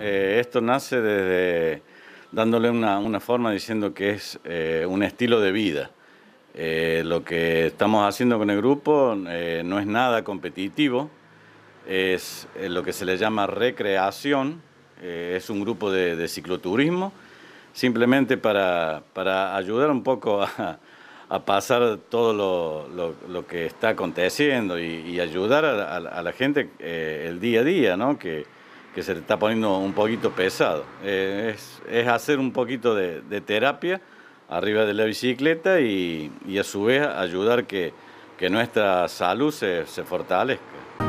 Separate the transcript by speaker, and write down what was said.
Speaker 1: Eh, esto nace desde dándole una, forma diciendo que es eh, un estilo de vida. Eh, lo que estamos haciendo con el grupo no es nada competitivo, es lo que se le llama recreación, es un grupo de, cicloturismo, simplemente para, para, ayudar un poco a, pasar todo lo, que está aconteciendo y, ayudar a, la gente el día a día, ¿no? Que, que se está poniendo un poquito pesado. Eh, es, hacer un poquito de, terapia arriba de la bicicleta y, a su vez ayudar que, que nuestra salud se fortalezca.